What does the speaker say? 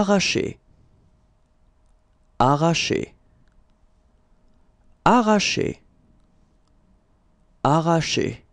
arracher, arracher, arracher, arracher.